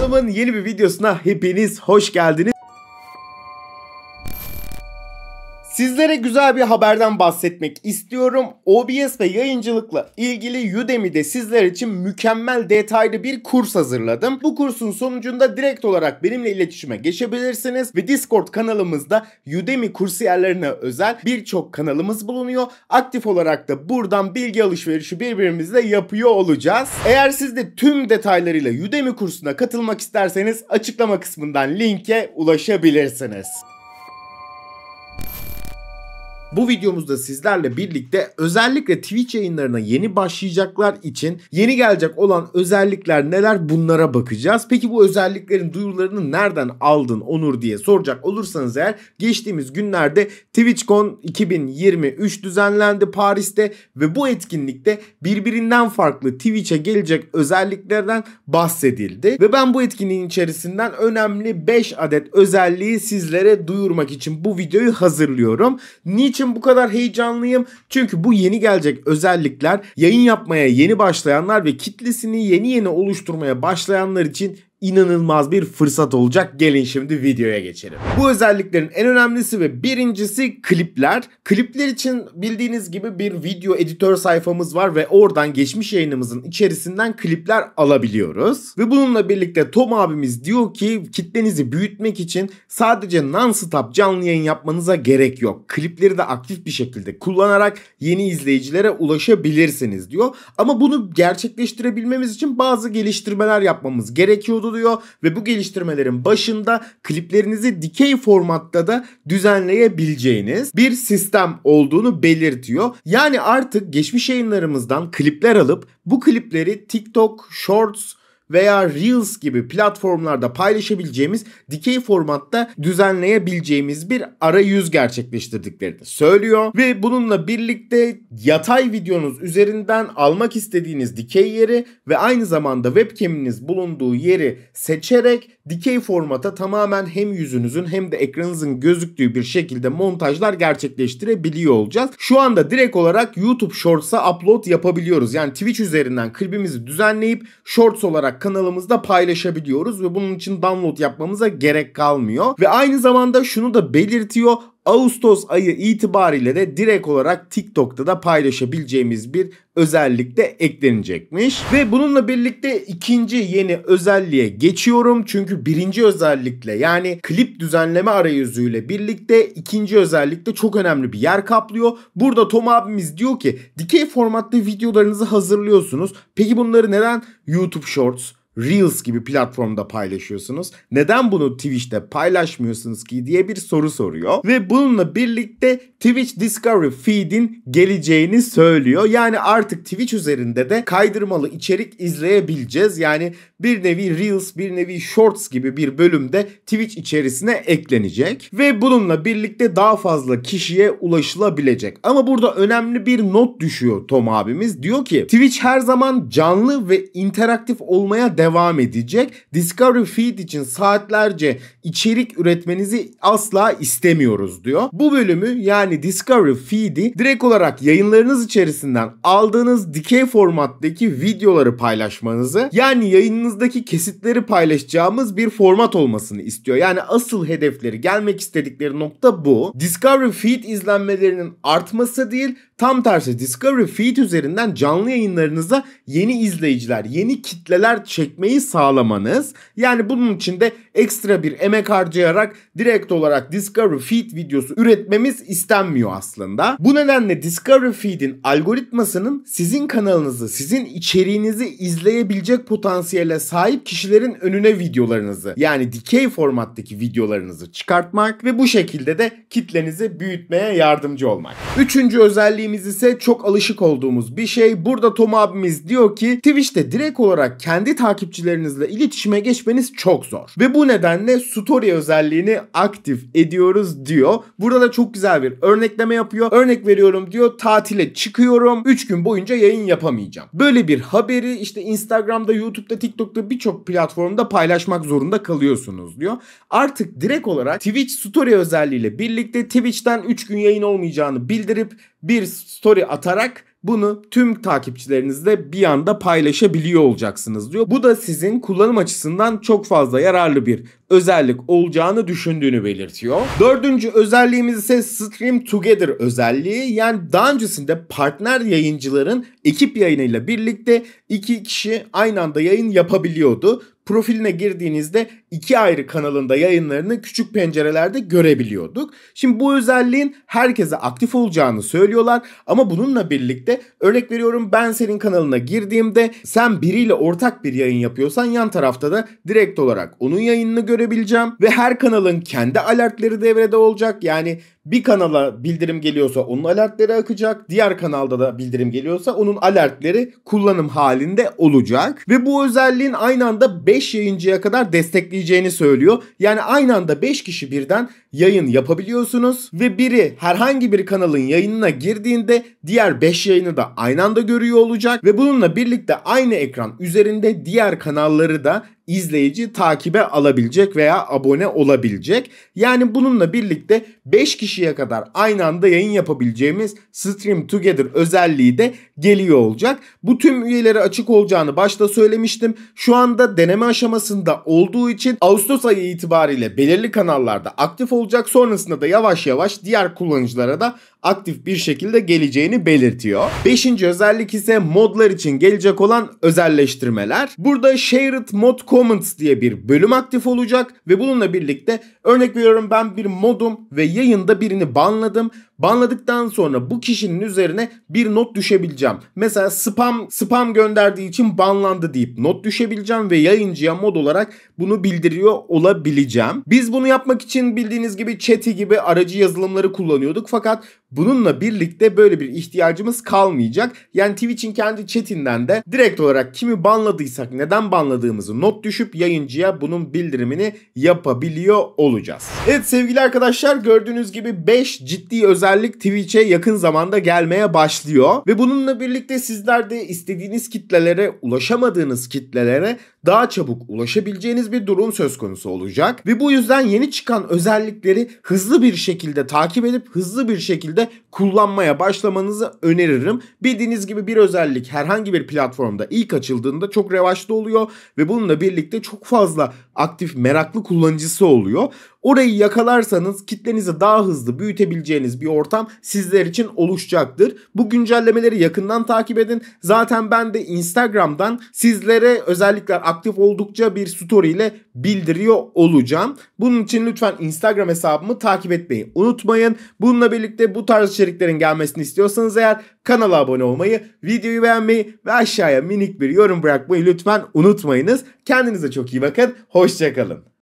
Kanalımın yeni bir videosuna hepiniz hoş geldiniz. Sizlere güzel bir haberden bahsetmek istiyorum. OBS ve yayıncılıkla ilgili Udemy'de sizler için mükemmel detaylı bir kurs hazırladım. Bu kursun sonucunda direkt olarak benimle iletişime geçebilirsiniz ve Discord kanalımızda Udemy kursiyerlerine özel birçok kanalımız bulunuyor. Aktif olarak da buradan bilgi alışverişi birbirimizle yapıyor olacağız. Eğer siz de tüm detaylarıyla Udemy kursuna katılmak isterseniz açıklama kısmından linke ulaşabilirsiniz. Bu videomuzda sizlerle birlikte özellikle Twitch yayınlarına yeni başlayacaklar için yeni gelecek olan özellikler neler bunlara bakacağız. Peki bu özelliklerin duyurularını nereden aldın Onur diye soracak olursanız eğer geçtiğimiz günlerde TwitchCon 2023 düzenlendi Paris'te ve bu etkinlikte birbirinden farklı Twitch'e gelecek özelliklerden bahsedildi. Ve ben bu etkinliğin içerisinden önemli 5 adet özelliği sizlere duyurmak için bu videoyu hazırlıyorum. Niçin için bu kadar heyecanlıyım? Çünkü bu yeni gelecek özellikler yayın yapmaya yeni başlayanlar ve kitlesini yeni yeni oluşturmaya başlayanlar için inanılmaz bir fırsat olacak. Gelin şimdi videoya geçelim. Bu özelliklerin en önemlisi ve birincisi klipler. Klipler için bildiğiniz gibi bir video editör sayfamız var ve oradan geçmiş yayınımızın içerisinden klipler alabiliyoruz. Ve bununla birlikte Tom abimiz diyor ki kitlenizi büyütmek için sadece non-stop canlı yayın yapmanıza gerek yok. Klipleri de aktif bir şekilde kullanarak yeni izleyicilere ulaşabilirsiniz diyor. Ama bunu gerçekleştirebilmemiz için bazı geliştirmeler yapmamız gerekiyordu tutuluyor ve bu geliştirmelerin başında kliplerinizi dikey formatta da düzenleyebileceğiniz bir sistem olduğunu belirtiyor. Yani artık geçmiş yayınlarımızdan klipler alıp bu klipleri TikTok, Shorts, veya Reels gibi platformlarda paylaşabileceğimiz dikey formatta düzenleyebileceğimiz bir arayüz gerçekleştirdiklerini söylüyor ve bununla birlikte yatay videonuz üzerinden almak istediğiniz dikey yeri ve aynı zamanda webcam'iniz bulunduğu yeri seçerek dikey formata tamamen hem yüzünüzün hem de ekranınızın gözüktüğü bir şekilde montajlar gerçekleştirebiliyor olacağız. Şu anda direkt olarak YouTube Shorts'a upload yapabiliyoruz. Yani Twitch üzerinden klibimizi düzenleyip Shorts olarak kanalımızda paylaşabiliyoruz ve bunun için download yapmamıza gerek kalmıyor. Ve aynı zamanda şunu da belirtiyor. Ağustos ayı itibariyle de direkt olarak TikTok'ta da paylaşabileceğimiz bir özellik de eklenecekmiş. Ve bununla birlikte ikinci yeni özelliğe geçiyorum. Çünkü birinci özellikle yani klip düzenleme arayüzüyle birlikte ikinci özellikle çok önemli bir yer kaplıyor. Burada Tom abimiz diyor ki dikey formatlı videolarınızı hazırlıyorsunuz. Peki bunları neden YouTube Shorts, Reels gibi platformda paylaşıyorsunuz? Neden bunu Twitch'te paylaşmıyorsunuz ki diye bir soru soruyor. Ve bununla birlikte Twitch Discovery Feed'in geleceğini söylüyor. Yani artık Twitch üzerinde de kaydırmalı içerik izleyebileceğiz. Yani bir nevi Reels, bir nevi Shorts gibi bir bölümde Twitch içerisine eklenecek ve bununla birlikte daha fazla kişiye ulaşılabilecek. Ama burada önemli bir not düşüyor Tom abimiz. Diyor ki Twitch her zaman canlı ve interaktif olmaya devam edecek. Discovery Feed için saatlerce içerik üretmenizi asla istemiyoruz diyor. Bu bölümü yani yani Discovery Feed'i direkt olarak yayınlarınız içerisinden aldığınız dikey formattaki videoları paylaşmanızı yani yayınınızdaki kesitleri paylaşacağımız bir format olmasını istiyor. Yani asıl hedefleri gelmek istedikleri nokta bu. Discovery Feed izlenmelerinin artması değil Tam tersi Discovery Feed üzerinden canlı yayınlarınıza yeni izleyiciler, yeni kitleler çekmeyi sağlamanız yani bunun için de ekstra bir emek harcayarak direkt olarak Discovery Feed videosu üretmemiz istenmiyor aslında. Bu nedenle Discovery Feed'in algoritmasının sizin kanalınızı, sizin içeriğinizi izleyebilecek potansiyele sahip kişilerin önüne videolarınızı yani dikey formattaki videolarınızı çıkartmak ve bu şekilde de kitlenizi büyütmeye yardımcı olmak. Üçüncü özelliğim abimiz ise çok alışık olduğumuz bir şey. Burada Tom abimiz diyor ki Twitch'te direkt olarak kendi takipçilerinizle iletişime geçmeniz çok zor. Ve bu nedenle story özelliğini aktif ediyoruz diyor. Burada da çok güzel bir örnekleme yapıyor. Örnek veriyorum diyor tatile çıkıyorum. 3 gün boyunca yayın yapamayacağım. Böyle bir haberi işte Instagram'da, YouTube'da, TikTok'ta birçok platformda paylaşmak zorunda kalıyorsunuz diyor. Artık direkt olarak Twitch story özelliğiyle birlikte Twitch'ten 3 gün yayın olmayacağını bildirip bir story atarak bunu tüm takipçilerinizle bir anda paylaşabiliyor olacaksınız diyor. Bu da sizin kullanım açısından çok fazla yararlı bir özellik olacağını düşündüğünü belirtiyor. Dördüncü özelliğimiz ise Stream Together özelliği. Yani daha öncesinde partner yayıncıların ekip yayınıyla birlikte iki kişi aynı anda yayın yapabiliyordu profiline girdiğinizde iki ayrı kanalında yayınlarını küçük pencerelerde görebiliyorduk. Şimdi bu özelliğin herkese aktif olacağını söylüyorlar ama bununla birlikte örnek veriyorum ben senin kanalına girdiğimde sen biriyle ortak bir yayın yapıyorsan yan tarafta da direkt olarak onun yayınını görebileceğim ve her kanalın kendi alertleri devrede olacak. Yani bir kanala bildirim geliyorsa onun alertleri akacak. Diğer kanalda da bildirim geliyorsa onun alertleri kullanım halinde olacak. Ve bu özelliğin aynı anda 5 yayıncıya kadar destekleyici işleyeceğini söylüyor. Yani aynı anda 5 kişi birden yayın yapabiliyorsunuz ve biri herhangi bir kanalın yayınına girdiğinde diğer 5 yayını da aynı anda görüyor olacak ve bununla birlikte aynı ekran üzerinde diğer kanalları da izleyici takibe alabilecek veya abone olabilecek. Yani bununla birlikte 5 kişiye kadar aynı anda yayın yapabileceğimiz Stream Together özelliği de geliyor olacak. Bu tüm üyeleri açık olacağını başta söylemiştim. Şu anda deneme aşamasında olduğu için Ağustos ayı itibariyle belirli kanallarda aktif olacak. Sonrasında da yavaş yavaş diğer kullanıcılara da aktif bir şekilde geleceğini belirtiyor. Beşinci özellik ise modlar için gelecek olan özelleştirmeler. Burada Shared Mod Comments diye bir bölüm aktif olacak ve bununla birlikte örnek veriyorum ben bir modum ve yayında birini banladım. Banladıktan sonra bu kişinin üzerine bir not düşebileceğim. Mesela spam spam gönderdiği için banlandı deyip not düşebileceğim ve yayıncıya mod olarak bunu bildiriyor olabileceğim. Biz bunu yapmak için bildiğiniz gibi chat'i gibi aracı yazılımları kullanıyorduk fakat Bununla birlikte böyle bir ihtiyacımız kalmayacak. Yani Twitch'in kendi chatinden de direkt olarak kimi banladıysak neden banladığımızı not düşüp yayıncıya bunun bildirimini yapabiliyor olacağız. Evet sevgili arkadaşlar gördüğünüz gibi 5 ciddi özellik Twitch'e yakın zamanda gelmeye başlıyor. Ve bununla birlikte sizler de istediğiniz kitlelere ulaşamadığınız kitlelere daha çabuk ulaşabileceğiniz bir durum söz konusu olacak. Ve bu yüzden yeni çıkan özellikleri hızlı bir şekilde takip edip hızlı bir şekilde şekilde kullanmaya başlamanızı öneririm. Bildiğiniz gibi bir özellik herhangi bir platformda ilk açıldığında çok revaçta oluyor ve bununla birlikte çok fazla aktif meraklı kullanıcısı oluyor. Orayı yakalarsanız kitlenizi daha hızlı büyütebileceğiniz bir ortam sizler için oluşacaktır. Bu güncellemeleri yakından takip edin. Zaten ben de Instagram'dan sizlere özellikler aktif oldukça bir story ile bildiriyor olacağım. Bunun için lütfen Instagram hesabımı takip etmeyi unutmayın. Bununla birlikte bu tarz içeriklerin gelmesini istiyorsanız eğer kanala abone olmayı, videoyu beğenmeyi ve aşağıya minik bir yorum bırakmayı lütfen unutmayınız. Kendinize çok iyi bakın. Hoşçakalın.